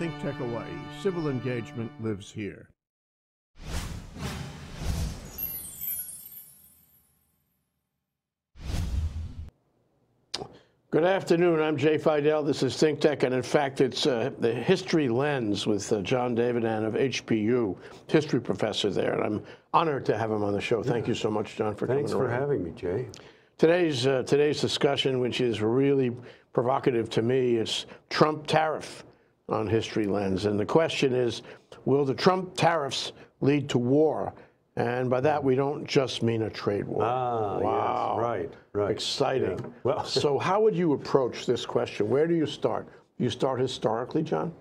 Think Tech Hawaii. Civil engagement lives here. Good afternoon. I'm Jay Fidel. This is Think Tech, and in fact, it's uh, the History Lens with uh, John Davidan of HPU, history professor there, and I'm honored to have him on the show. Thank yeah. you so much, John, for Thanks coming. Thanks for around. having me, Jay. Today's uh, today's discussion, which is really provocative to me, is Trump tariff on History Lens. And the question is will the Trump tariffs lead to war? And by that, we don't just mean a trade war. Ah, wow. Yes, right, right. Exciting. Yeah. Well, so, how would you approach this question? Where do you start? You start historically, John?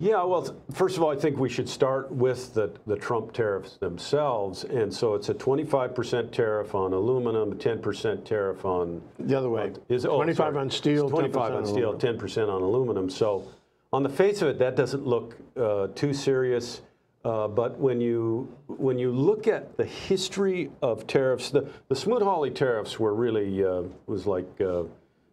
Yeah, well, first of all, I think we should start with the, the Trump tariffs themselves. And so it's a 25% tariff on aluminum, 10% tariff on. The other way. On, is, oh, 25 sorry. on steel, 25 on, on steel, 10% on aluminum. So on the face of it, that doesn't look uh, too serious. Uh, but when you when you look at the history of tariffs, the, the Smoot-Hawley tariffs were really uh, was like uh,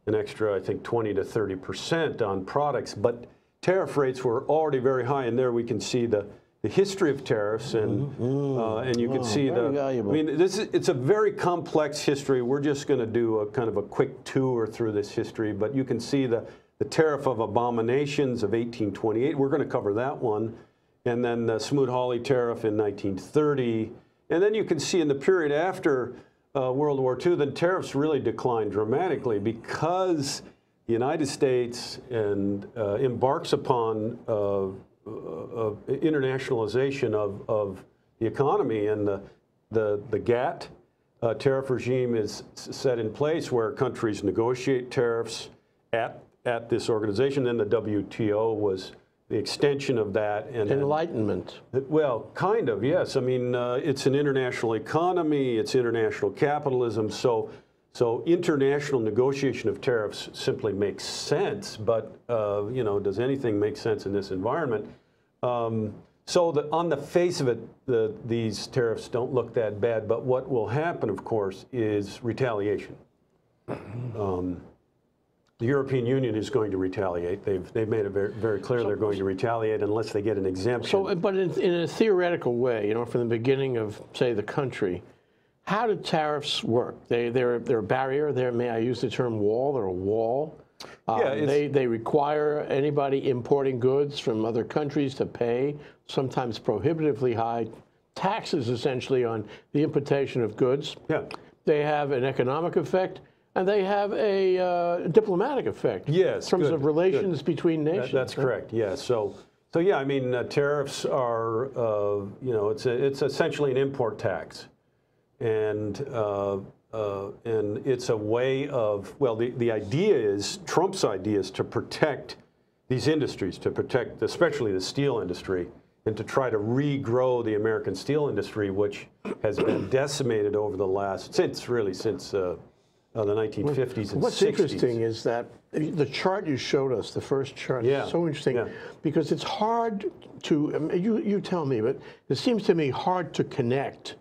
an extra, I think, 20 to 30 percent on products. But tariff rates were already very high, and there we can see the the history of tariffs, and mm -hmm. and you can oh, see the. Valuable. I mean, this is, it's a very complex history. We're just going to do a kind of a quick tour through this history, but you can see the the Tariff of Abominations of 1828. We're going to cover that one. And then the Smoot-Hawley Tariff in 1930. And then you can see in the period after uh, World War II, the tariffs really declined dramatically because the United States and uh, embarks upon uh, uh, uh internationalization of, of, the economy and the, the, the GATT uh, tariff regime is set in place where countries negotiate tariffs at at this organization. Then the WTO was the extension of that. And Enlightenment. well, kind of, yes. I mean, uh, it's an international economy, it's international capitalism. So, so international negotiation of tariffs simply makes sense. But, uh, you know, does anything make sense in this environment? Um, so the, on the face of it, the, these tariffs don't look that bad. But what will happen, of course, is retaliation. Um, the European Union is going to retaliate. They've, they've made it very, very clear so, they're going to retaliate unless they get an exemption. So, but in, in, a theoretical way, you know, from the beginning of, say, the country, how do tariffs work? They, they're, they're a barrier. There may I use the term wall? They're a wall. Um, yeah, they, they require anybody importing goods from other countries to pay sometimes prohibitively high taxes, essentially, on the importation of goods. Yeah. They have an economic effect and they have a uh, diplomatic effect. Yes, in terms good, of relations good. between nations. That, that's right? correct. Yes. So, so yeah, I mean, uh, tariffs are uh, you know it's a, it's essentially an import tax, and uh, uh, and it's a way of well the the idea is Trump's idea is to protect these industries, to protect especially the steel industry, and to try to regrow the American steel industry, which has been decimated over the last since really since. Uh, Oh, the 1950s and What's 60s. interesting is that the chart you showed us, the first chart, yeah. is so interesting yeah. because it's hard to, um, you, you tell me, but it seems to me hard to connect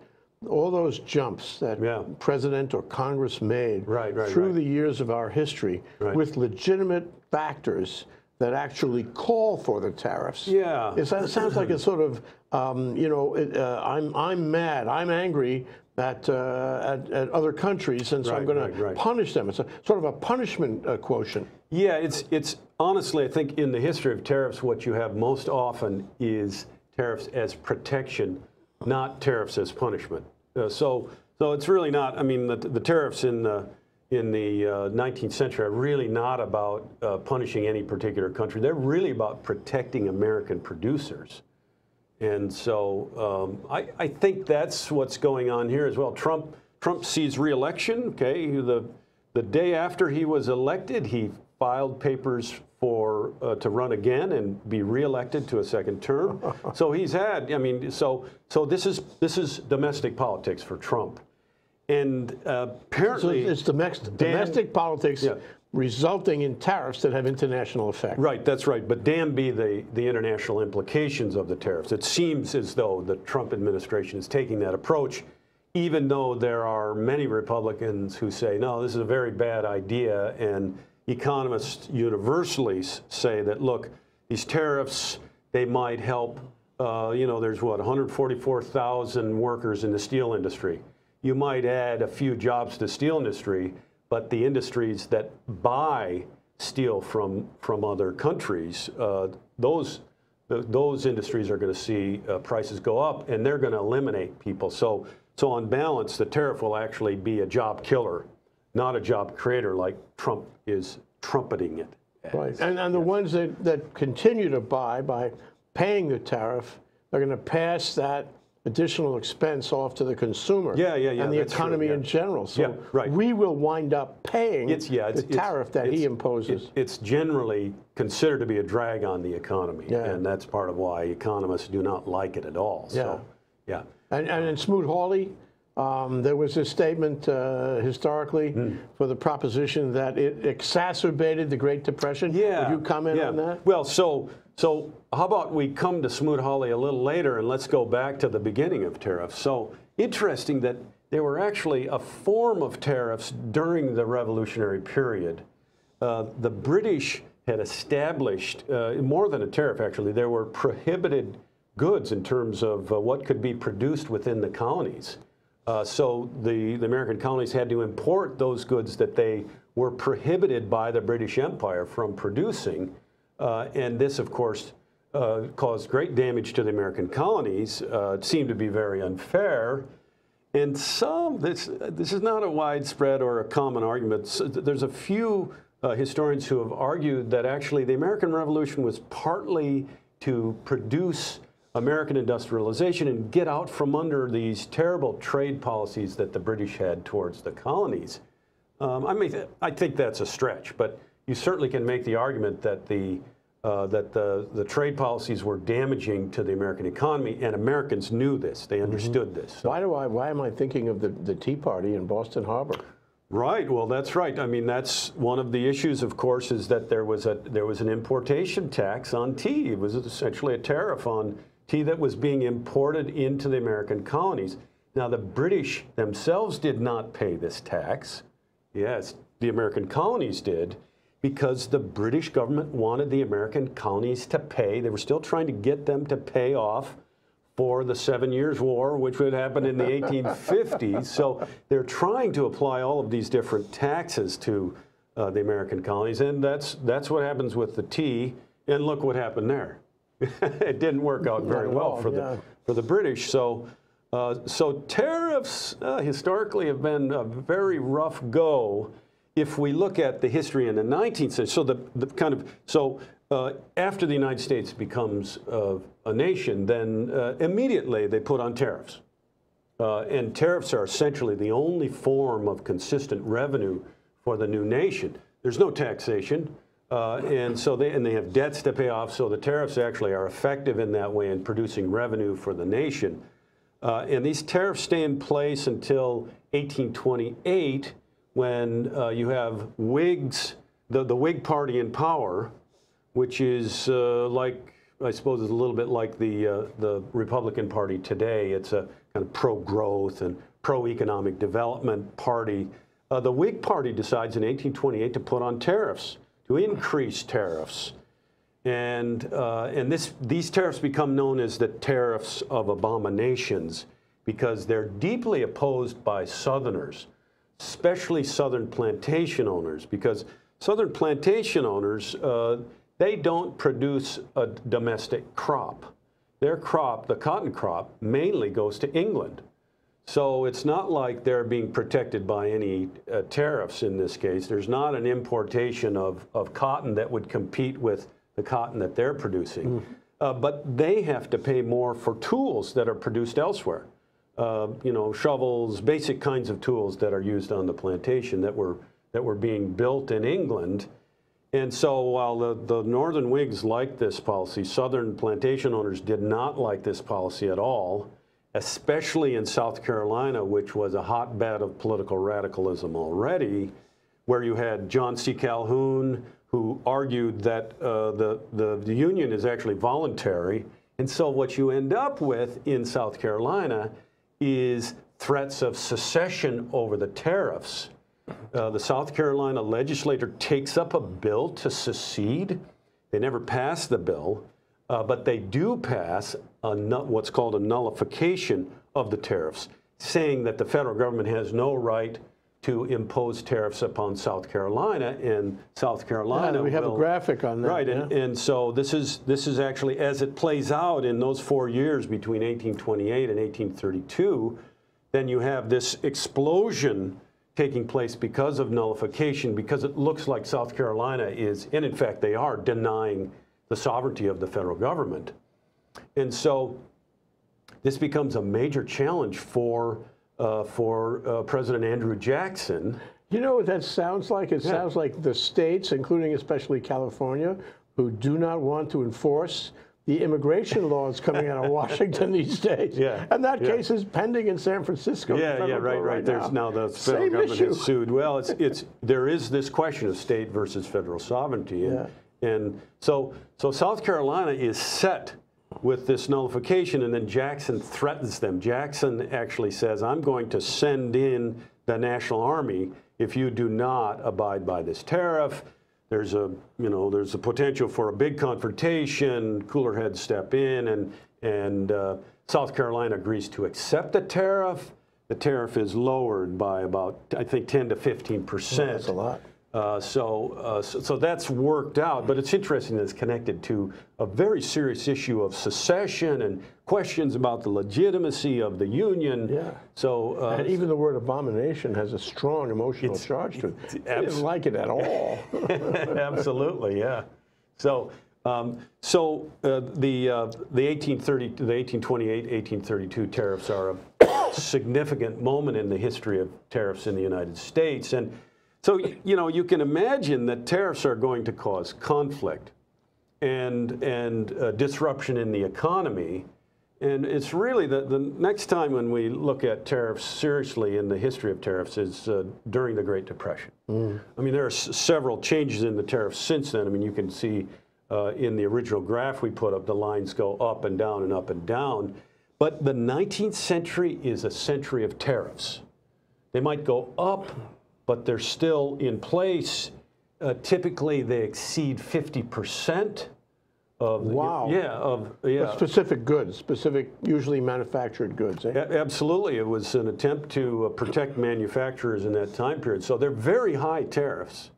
all those jumps that yeah. president or Congress made right, right, through right. the years of our history with legitimate factors that actually call for the tariffs. Yeah. It sounds like it's sort of, um, you know, it, uh, I'm, I'm mad, I'm angry at, uh, at, at, other countries, and so right, I'm going right, to right. punish them. It's a, sort of a punishment uh, quotient. Yeah, it's, it's honestly, I think in the history of tariffs, what you have most often is tariffs as protection, not tariffs as punishment. Uh, so, so it's really not, I mean, the, the tariffs in the, in the 19th uh, century are really not about uh, punishing any particular country. They're really about protecting American producers. And so um, I, I, think that's what's going on here as well. Trump Trump sees reelection. Okay, the the day after he was elected, he filed papers for uh, to run again and be reelected to a second term. so he's had. I mean, so so this is this is domestic politics for Trump, and uh, apparently so it's domestic domestic politics. Yeah resulting in tariffs that have international effect. Right, that's right. But damn be the, the international implications of the tariffs. It seems as though the Trump administration is taking that approach, even though there are many Republicans who say, no, this is a very bad idea. And economists universally say that, look, these tariffs, they might help. Uh, you know, there's what, 144,000 workers in the steel industry. You might add a few jobs to the steel industry but the industries that buy steel from, from other countries, uh, those, those industries are going to see uh, prices go up and they're going to eliminate people. So, so on balance, the tariff will actually be a job killer, not a job creator like Trump is trumpeting it. Right. And, and the yes. ones that, that continue to buy by paying the tariff, they're going to pass that additional expense off to the consumer. Yeah, yeah, yeah. And the economy true, yeah. in general. So yeah, right. we will wind up paying it's, yeah, it's, the tariff it's, that he imposes. It, it's generally considered to be a drag on the economy. Yeah. And that's part of why economists do not like it at all. Yeah. yeah. And, and in Smoot-Hawley, um, there was this statement uh, historically mm. for the proposition that it exacerbated the Great Depression. Yeah. Would you comment yeah. on that? Well, so so how about we come to Smoot Hawley a little later and let's go back to the beginning of tariffs. So interesting that they were actually a form of tariffs during the revolutionary period. Uh, the British had established, uh, more than a tariff actually, there were prohibited goods in terms of uh, what could be produced within the colonies. Uh, so the, the American colonies had to import those goods that they were prohibited by the British Empire from producing. Uh, and this, of course, uh, caused great damage to the American colonies. it uh, seemed to be very unfair. And some, this, this is not a widespread or a common argument. there's a few uh, historians who have argued that actually the American Revolution was partly to produce American industrialization and get out from under these terrible trade policies that the British had towards the colonies. Um, I mean, I think that's a stretch, but you certainly can make the argument that the uh, that the, the trade policies were damaging to the American economy, and Americans knew this. They mm-hmm. understood mm -hmm. this. Why do I? Why am I thinking of the, the Tea Party in Boston Harbor? Right. Well, that's right. I mean, that's one of the issues, of course, is that there was a there was an importation tax on tea. It was essentially a tariff on tea that was being imported into the American colonies. Now, the British themselves did not pay this tax. Yes, the American colonies did because the British government wanted the American colonies to pay. They were still trying to get them to pay off for the Seven Years' War, which would happen in the 1850s. So they're trying to apply all of these different taxes to uh, the American colonies, and that's that's what happens with the tea. And look what happened there. it didn't work out very well for yeah. the for the British. So. Uh, so tariffs uh, historically have been a very rough go if we look at the history in the 19th century, so the, the kind of, so uh, after the United States becomes uh, a nation, then uh, immediately they put on tariffs. Uh, and tariffs are essentially the only form of consistent revenue for the new nation. There's no taxation. Uh, and so they, and they have debts to pay off. So the tariffs actually are effective in that way in producing revenue for the nation. Uh, and these tariffs stay in place until 1828 when uh, you have Whigs, the, the Whig Party in power, which is uh, like, I suppose is a little bit like the, uh, the Republican Party today. It's a kind of pro-growth and pro-economic development party. Uh, the Whig Party decides in 1828 to put on tariffs, to increase tariffs. And, uh, and this, these tariffs become known as the tariffs of abominations because they're deeply opposed by Southerners especially Southern plantation owners, because Southern plantation owners, uh, they don't produce a domestic crop. Their crop, the cotton crop, mainly goes to England. So it's not like they're being protected by any uh, tariffs in this case. There's not an importation of, of cotton that would compete with the cotton that they're producing. Mm. Uh, but they have to pay more for tools that are produced elsewhere. Um, you know, shovels, basic kinds of tools that are used on the plantation that were, that were being built in England. And so while the, the Northern Whigs liked this policy, Southern plantation owners did not like this policy at all, especially in South Carolina, which was a hotbed of political radicalism already, where you had John C. Calhoun, who argued that uh, the, the, the union is actually voluntary. And so what you end up with in South Carolina is threats of secession over the tariffs. Uh, the South Carolina legislator takes up a bill to secede. They never pass the bill, uh, but they do pass what's called a nullification of the tariffs, saying that the federal government has no right to impose tariffs upon South Carolina, and South Carolina. Yeah, we have will, a graphic on that. Right, yeah. and, and so this is this is actually as it plays out in those four years between 1828 and 1832, then you have this explosion taking place because of nullification, because it looks like South Carolina is, and in fact they are denying the sovereignty of the federal government, and so this becomes a major challenge for uh, for uh, President Andrew Jackson. You know what that sounds like? It yeah. sounds like the states, including especially California, who do not want to enforce the immigration laws coming out of Washington these days. Yeah, and that yeah. case is pending in San Francisco. Yeah, yeah, right, right, right. There's now, now the federal Same government issue. has sued. Well, it's it's there is this question of state versus federal sovereignty, and yeah. and so so South Carolina is set with this nullification, and then Jackson threatens them. Jackson actually says, I'm going to send in the National Army if you do not abide by this tariff. There's a, you know, there's a potential for a big confrontation, cooler heads step in, and, and uh, South Carolina agrees to accept the tariff. The tariff is lowered by about, I think, 10 to 15 percent. Well, that's a lot uh, so, uh, so, so, that's worked out, but it's interesting that it's connected to a very serious issue of secession and questions about the legitimacy of the Union. Yeah. So, uh, and even the word abomination has a strong emotional charge to it. I didn't like it at all. absolutely, yeah. So, um, so uh, the uh, the 1830, the 1828, 1832 tariffs are a significant moment in the history of tariffs in the United States, and. So, you know, you can imagine that tariffs are going to cause conflict and, and uh, disruption in the economy. And it's really the, the next time when we look at tariffs seriously in the history of tariffs is uh, during the Great Depression. Mm. I mean, there are several changes in the tariffs since then. I mean, you can see uh, in the original graph we put up, the lines go up and down and up and down. But the 19th century is a century of tariffs. They might go up but they're still in place. Uh, typically, they exceed 50% of wow. yeah of yeah specific goods specific usually manufactured goods eh? a absolutely it was an attempt to uh, protect manufacturers in that time period so they're very high tariffs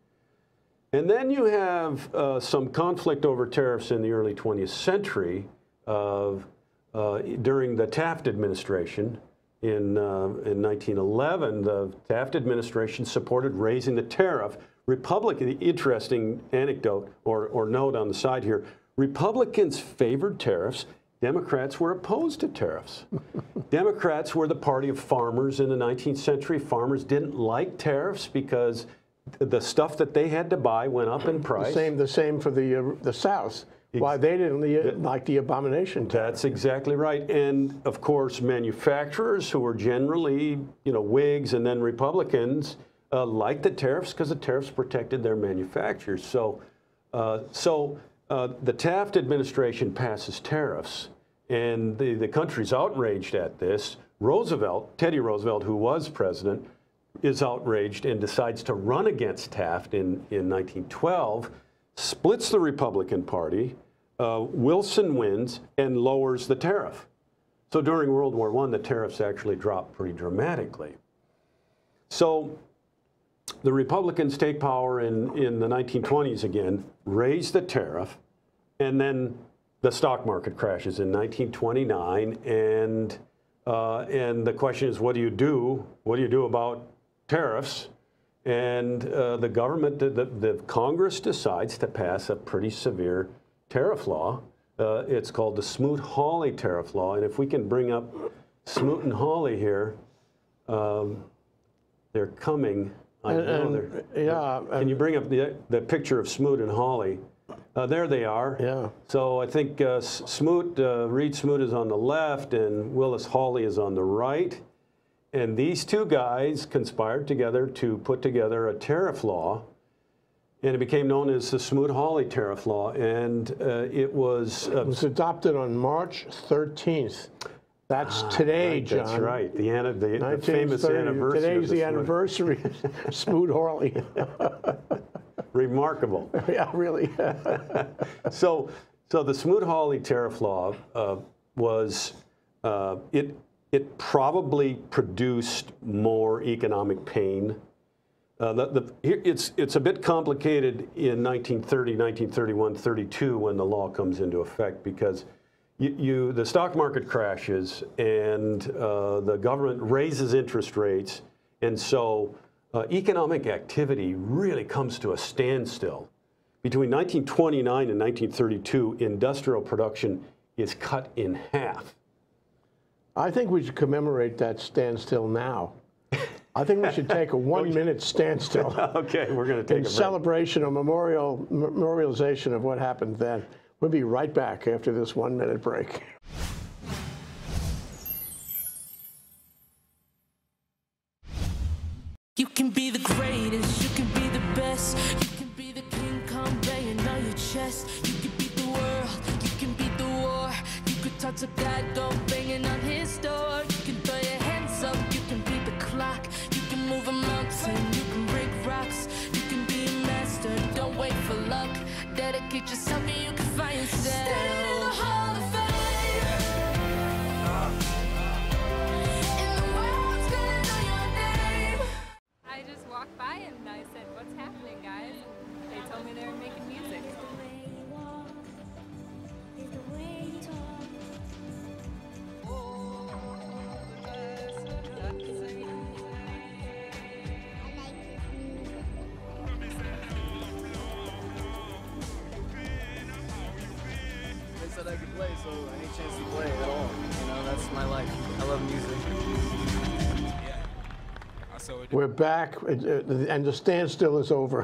and then you have uh, some conflict over tariffs in the early 20th century of uh, during the Taft administration in, uh, in 1911, the Taft administration supported raising the tariff. Republican, interesting anecdote or, or note on the side here, Republicans favored tariffs. Democrats were opposed to tariffs. Democrats were the party of farmers in the 19th century. Farmers didn't like tariffs because the stuff that they had to buy went up in price. The same, the same for the, uh, the South. Why they didn't like the abomination. That's exactly right. And of course, manufacturers who are generally, you know, Whigs and then Republicans uh, liked the tariffs because the tariffs protected their manufacturers. So, uh, so uh, the Taft administration passes tariffs, and the, the country's outraged at this. Roosevelt, Teddy Roosevelt, who was president, is outraged and decides to run against Taft in, in 1912, splits the Republican Party, uh, Wilson wins and lowers the tariff. So during World War I, the tariffs actually dropped pretty dramatically. So the Republicans take power in, in the 1920s again, raise the tariff, and then the stock market crashes in 1929. And, uh, and the question is, what do you do? What do you do about tariffs? And uh, the government, the, the Congress decides to pass a pretty severe tariff law. Uh, it's called the Smoot-Hawley tariff law. And if we can bring up Smoot and Hawley here, um, they're coming. I and, know they're, yeah. Can and, you bring up the, the picture of Smoot and Hawley? Uh, there they are. Yeah. So I think uh, Smoot, uh, Reed Smoot is on the left and Willis Hawley is on the right. And these two guys conspired together to put together a tariff law and it became known as the Smoot-Hawley tariff law, and uh, it was... Uh, it was adopted on March 13th. That's ah, today, right, John. That's right. The, the, the famous anniversary. Today's the, anniversary of Smoot-Hawley. Remarkable. Yeah, really. so, so the Smoot-Hawley tariff law uh, was, uh, it, it probably produced more economic pain uh, the, the, it's, it's a bit complicated in 1930, 1931, 32 when the law comes into effect because you, you the stock market crashes and uh, the government raises interest rates. And so uh, economic activity really comes to a standstill. Between 1929 and 1932, industrial production is cut in half. I think we should commemorate that standstill now. I think we should take a one-minute standstill. okay, we're going to take in a break. celebration or memorial memorialization of what happened then. We'll be right back after this one-minute break. chance to play at all. You know, that's my life. I love music. We're back, uh, uh, and the standstill is over.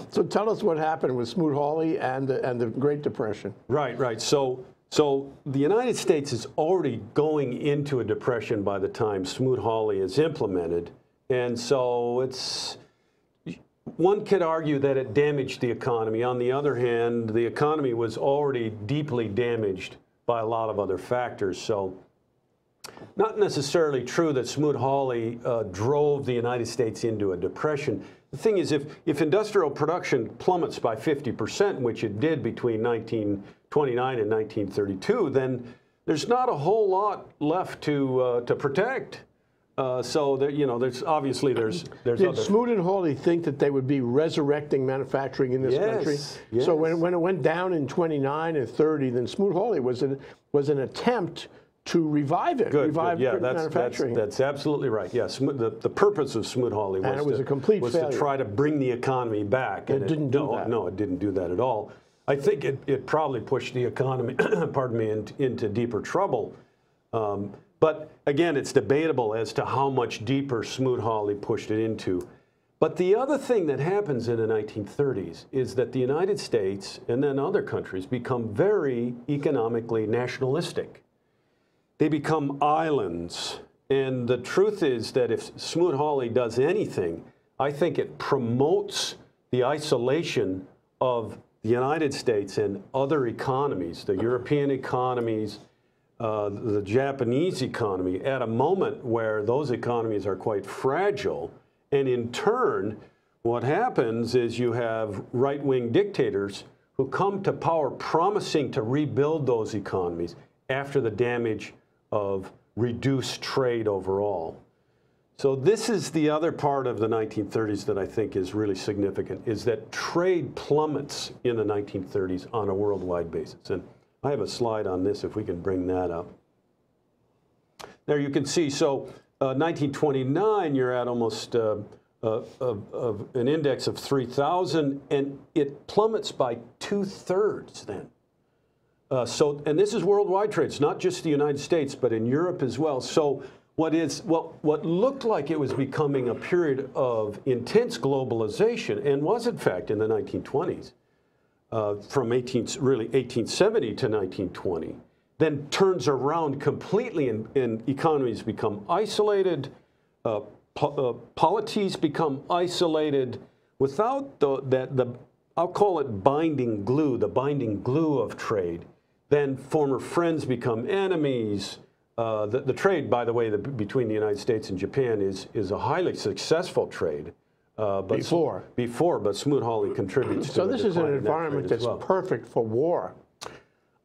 so tell us what happened with Smoot Hawley and the, uh, and the Great Depression. Right, right. So so the United States is already going into a depression by the time Smoot-Hawley is implemented, and so it's one could argue that it damaged the economy. On the other hand, the economy was already deeply damaged by a lot of other factors. So, not necessarily true that Smoot-Hawley uh, drove the United States into a depression. The thing is, if, if industrial production plummets by 50%, which it did between 1929 and 1932, then there's not a whole lot left to, uh, to protect. Uh, so there, you know, there's obviously there's there's. Did Smoot and Hawley think that they would be resurrecting manufacturing in this yes, country? Yes. So when, when it went down in 29 and 30, then Smoot Hawley was an was an attempt to revive it, good, revive good. Yeah, that's, manufacturing. That's, that's, absolutely right. Yes, yeah, the, the purpose of Smoot Hawley was, and it was, to, a complete was to try to bring the economy back. And it, didn't do no, that. No, it didn't do that at all. I think it, it probably pushed the economy, pardon me, in, into deeper trouble. Um, but again, it's debatable as to how much deeper Smoot-Hawley pushed it into. But the other thing that happens in the 1930s is that the United States and then other countries become very economically nationalistic. They become islands. And the truth is that if Smoot-Hawley does anything, I think it promotes the isolation of the United States and other economies, the European economies, uh, the Japanese economy at a moment where those economies are quite fragile. And in turn, what happens is you have right wing dictators who come to power promising to rebuild those economies after the damage of reduced trade overall. So this is the other part of the 1930s that I think is really significant, is that trade plummets in the 1930s on a worldwide basis. And I have a slide on this if we can bring that up. There you can see, so uh, 1929, you're at almost uh, uh, an index of 3,000, and it plummets by two-thirds then. Uh, so, and this is worldwide trade. It's not just the United States, but in Europe as well. So what is what what looked like it was becoming a period of intense globalization and was in fact in the 1920s uh, from 18, really 1870 to 1920, then turns around completely and, and economies become isolated, uh, po uh, polities become isolated without the, that, the, I'll call it binding glue, the binding glue of trade. Then former friends become enemies. Uh, the, the, trade, by the way, the, between the United States and Japan is, is a highly successful trade. Uh, but before. before, but Smoot Hawley contributes to. so this is an environment that's well. perfect for war.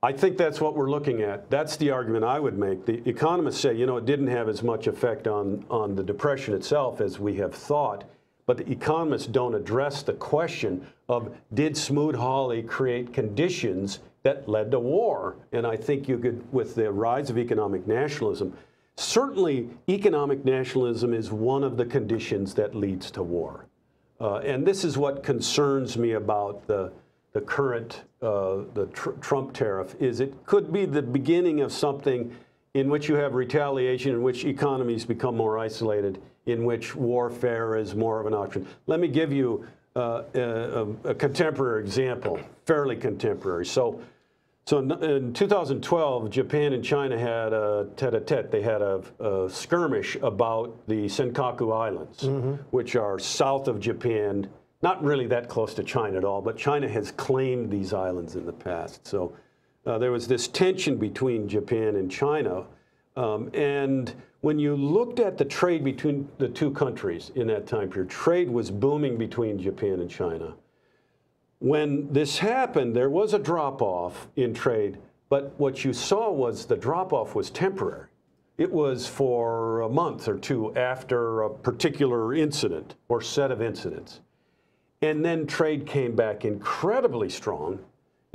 I think that's what we're looking at. That's the argument I would make. The economists say, you know, it didn't have as much effect on, on the Depression itself as we have thought. But the economists don't address the question of did Smoot-Hawley create conditions that led to war? And I think you could, with the rise of economic nationalism, Certainly, economic nationalism is one of the conditions that leads to war. Uh, and this is what concerns me about the, the current uh, the tr Trump tariff is it could be the beginning of something in which you have retaliation, in which economies become more isolated, in which warfare is more of an option. Let me give you uh, a, a, contemporary example, fairly contemporary. So so in 2012, Japan and China had a tete-a-tete. -tete. They had a, a, skirmish about the Senkaku Islands, mm -hmm. which are south of Japan, not really that close to China at all, but China has claimed these islands in the past. So uh, there was this tension between Japan and China. Um, and when you looked at the trade between the two countries in that time period, trade was booming between Japan and China when this happened, there was a drop off in trade, but what you saw was the drop off was temporary. It was for a month or two after a particular incident or set of incidents. And then trade came back incredibly strong.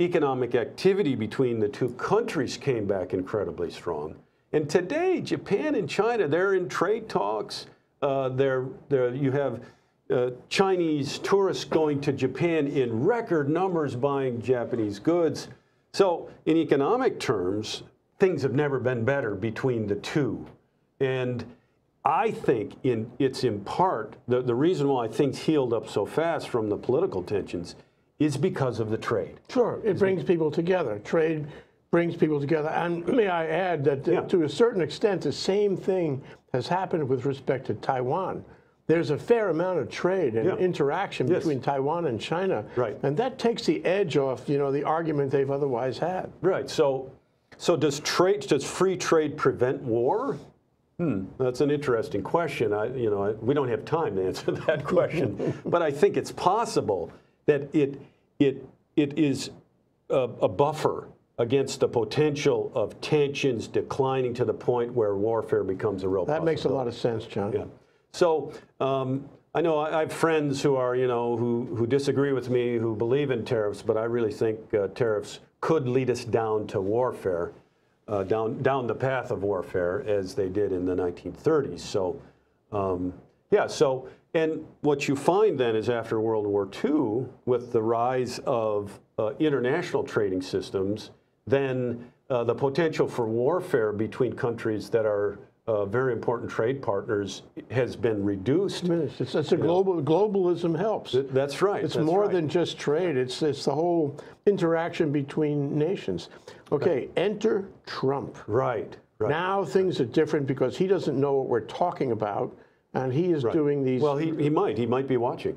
Economic activity between the two countries came back incredibly strong. And today, Japan and China, they're in trade talks. Uh, they're, they're, you have uh, Chinese tourists going to Japan in record numbers buying Japanese goods. So, in economic terms, things have never been better between the two. And I think in, it's in part the, the reason why things healed up so fast from the political tensions is because of the trade. Sure, it brings people together. Trade brings people together. And may I add that uh, yeah. to a certain extent, the same thing has happened with respect to Taiwan there's a fair amount of trade and yeah. interaction yes. between Taiwan and China. Right. And that takes the edge off, you know, the argument they've otherwise had. Right. So, so does trade, does free trade prevent war? Hmm. That's an interesting question. I, you know, I, we don't have time to answer that question, but I think it's possible that it, it, it is a, a buffer against the potential of tensions declining to the point where warfare becomes a real. That makes a lot of sense, John. Yeah. So um, I know I, have friends who are, you know, who, who disagree with me, who believe in tariffs, but I really think uh, tariffs could lead us down to warfare, uh, down, down the path of warfare as they did in the 1930s. So, um, yeah, so, and what you find then is after World War II, with the rise of uh, international trading systems, then uh, the potential for warfare between countries that are uh, very important trade partners has been reduced. Diminished. It's, it's a global globalism helps. Th that's right. It's that's more right. than just trade. It's it's the whole interaction between nations. Okay, uh, enter Trump. Right, right. Now things are different because he doesn't know what we're talking about, and he is right. doing these. Well, he, he might. He might be watching.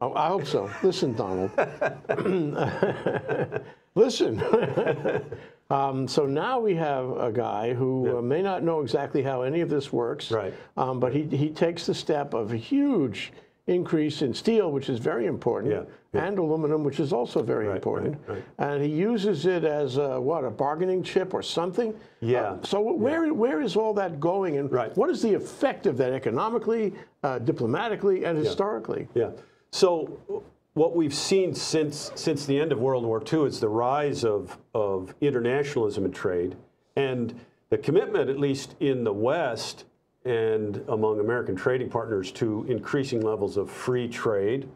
Oh, I hope so. Listen, Donald. Listen. Um, so now we have a guy who yeah. Uh, may not know exactly how any of this works, right. um, but he, he takes the step of a huge increase in steel, which is very important, yeah. Yeah. and aluminum, which is also very right, important. Right, and he uses it as a, what, a bargaining chip or something? Yeah. Uh, so where, where is all that going, and what is the effect of that economically, uh, diplomatically, and historically? Yeah. So what we've seen since since the end of World War II is the rise of of internationalism in trade and the commitment, at least in the West and among American trading partners, to increasing levels of free trade.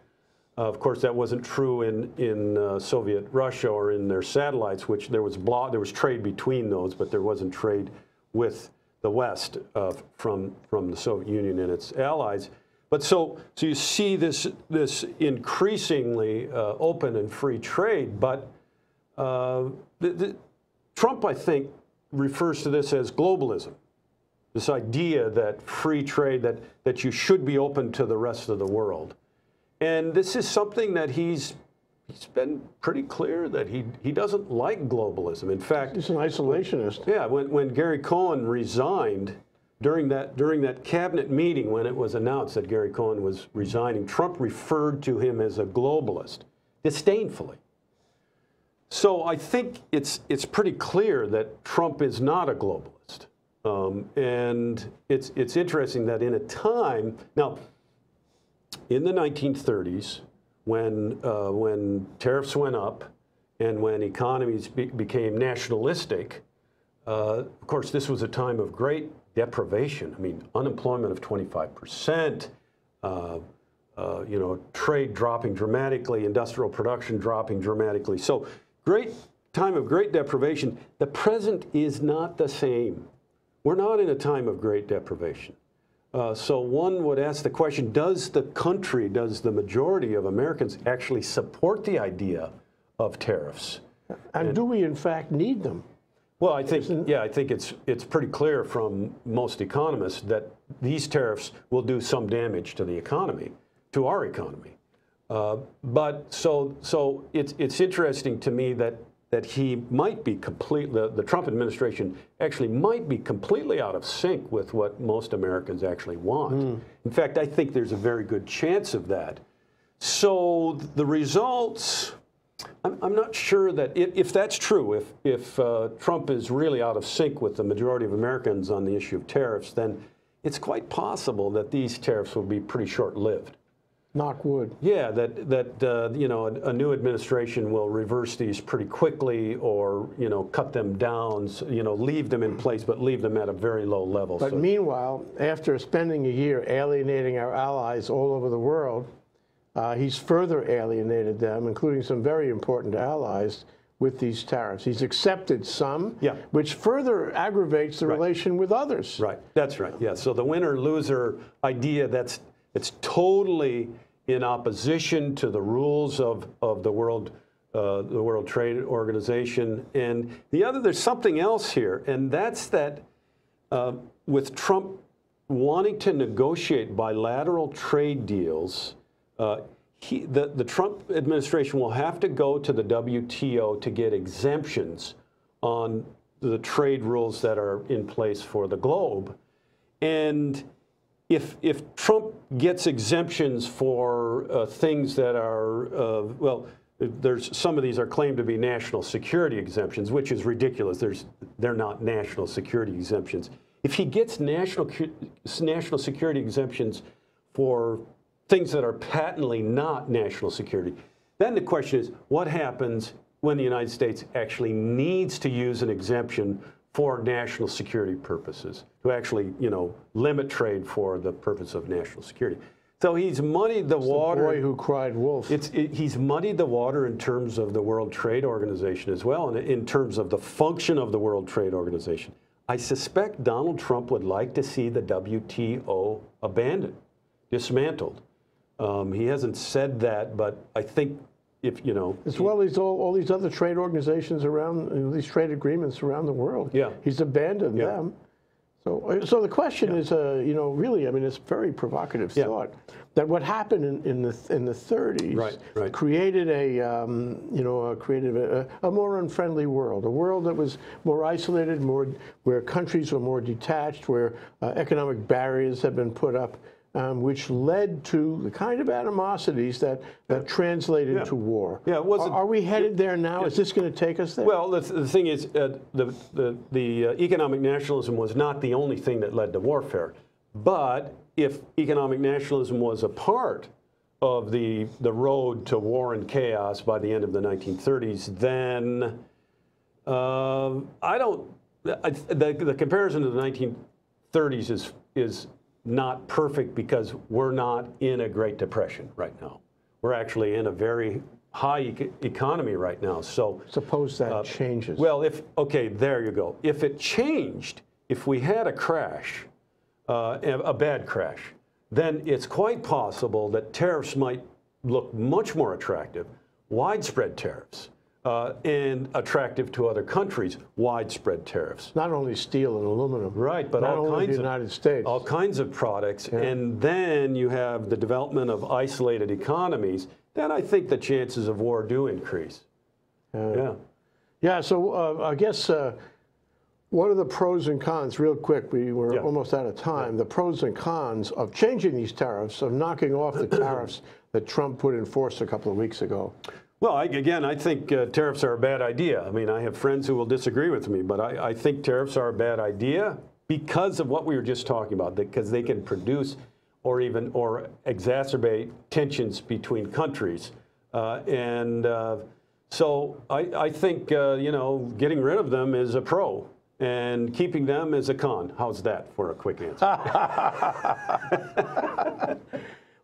Uh, of course, that wasn't true in in uh, Soviet Russia or in their satellites, which there was there was trade between those, but there wasn't trade with the West uh, from from the Soviet Union and its allies. But so, so you see this, this increasingly uh, open and free trade, but uh, the, the, Trump, I think, refers to this as globalism, this idea that free trade, that, that you should be open to the rest of the world. And this is something that he's he's been pretty clear that he, he doesn't like globalism. In fact, he's an isolationist. Yeah, when, when Gary Cohen resigned, during that, during that cabinet meeting when it was announced that Gary Cohen was resigning, Trump referred to him as a globalist, disdainfully. So I think it's, it's pretty clear that Trump is not a globalist. Um, and it's, it's interesting that in a time, now, in the 1930s, when, uh, when tariffs went up and when economies be became nationalistic, uh, of course, this was a time of great deprivation. I mean, unemployment of 25%, uh, uh, you know, trade dropping dramatically, industrial production dropping dramatically. So great time of great deprivation. The present is not the same. We're not in a time of great deprivation. Uh, so one would ask the question, does the country, does the majority of Americans actually support the idea of tariffs? And, and do we in fact need them? Well, I think, yeah, I think it's, it's pretty clear from most economists that these tariffs will do some damage to the economy, to our economy. Uh, but so, so it's, it's interesting to me that, that he might be complete, the, the Trump administration actually might be completely out of sync with what most Americans actually want. Mm. In fact, I think there's a very good chance of that. So the results, I'm, I'm not sure that if that's true, if, if uh, Trump is really out of sync with the majority of Americans on the issue of tariffs, then it's quite possible that these tariffs will be pretty short-lived. Knock wood. Yeah, that that uh, you know a, a, new administration will reverse these pretty quickly, or you know cut them down, you know leave them in place, but leave them at a very low level. But so. meanwhile, after spending a year alienating our allies all over the world, uh, he's further alienated them, including some very important allies, with these tariffs. He's accepted some, yeah. which further aggravates the right. relation with others. Right. That's right. Yeah. So the winner loser idea that's it's totally in opposition to the rules of, of the world uh, the World Trade Organization. And the other, there's something else here, and that's that uh, with Trump wanting to negotiate bilateral trade deals uh, he, the, the Trump administration will have to go to the WTO to get exemptions on the trade rules that are in place for the globe. And if, if Trump gets exemptions for uh, things that are, uh, well, there's some of these are claimed to be national security exemptions, which is ridiculous. There's, they're not national security exemptions. If he gets national, national security exemptions for things that are patently not national security. Then the question is, what happens when the United States actually needs to use an exemption for national security purposes, to actually, you know, limit trade for the purpose of national security. So he's muddied the it's water. The boy who cried wolf. It's, it, he's muddied the water in terms of the World Trade Organization as well, and in terms of the function of the World Trade Organization. I suspect Donald Trump would like to see the WTO abandoned, dismantled um, he hasn't said that, but I think if you know, as well as all, all these other trade organizations around you know, these trade agreements around the world. Yeah, he's abandoned yeah. them. So, uh, so the question yeah. is, uh, you know, really, I mean, it's very provocative yeah. thought that what happened in, in the in the 30s right, right. created a, um, you know, a, created a, a, more unfriendly world, a world that was more isolated, more where countries were more detached, where uh, economic barriers had been put up um, which led to the kind of animosities that, that translated yeah. to war. Yeah, it wasn't, are, are we headed it, there now? Is this going to take us there? Well, the, the thing is, uh, the, the, the uh, economic nationalism was not the only thing that led to warfare. But if economic nationalism was a part of the, the road to war and chaos by the end of the 1930s, then uh, I don't, I, the, the comparison to the 1930s is, is not perfect because we're not in a Great Depression right now. We're actually in a very high e economy right now. So suppose that uh, changes. Well, if okay, there you go. If it changed, if we had a crash, uh, a bad crash, then it's quite possible that tariffs might look much more attractive, widespread tariffs uh, and attractive to other countries, widespread tariffs. Not only steel and aluminum. Right, but all kinds the United of, States. All kinds of products. Yeah. And then you have the development of isolated economies. Then I think the chances of war do increase. Uh, yeah. Yeah, so uh, I guess uh, what are the pros and cons, real quick, we were yeah. almost out of time, yeah. the pros and cons of changing these tariffs, of knocking off the tariffs that Trump put in force a couple of weeks ago? Well, I, again, I think uh, tariffs are a bad idea. I mean, I have friends who will disagree with me, but I, I think tariffs are a bad idea because of what we were just talking about, because they can produce or even or exacerbate tensions between countries. Uh, and uh, so I, I think, uh, you know, getting rid of them is a pro and keeping them is a con. How's that for a quick answer?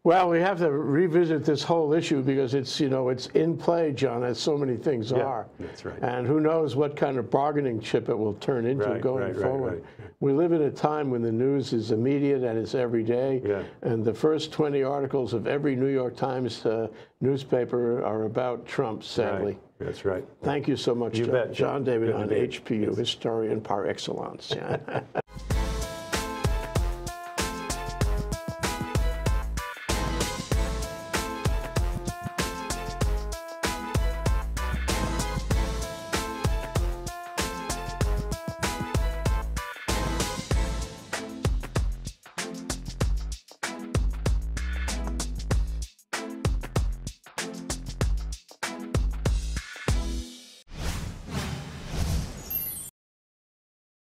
Well, we have to revisit this whole issue because it's you know it's in play, John, as so many things yeah, are. That's right. And who knows what kind of bargaining chip it will turn into right, going right, forward. Right, we live in a time when the news is immediate and it's every day. Yeah. And the first 20 articles of every New York Times uh, newspaper are about Trump, sadly. That's right. Thank you so much, you John. Bet. John David Good on HPU, historian par excellence.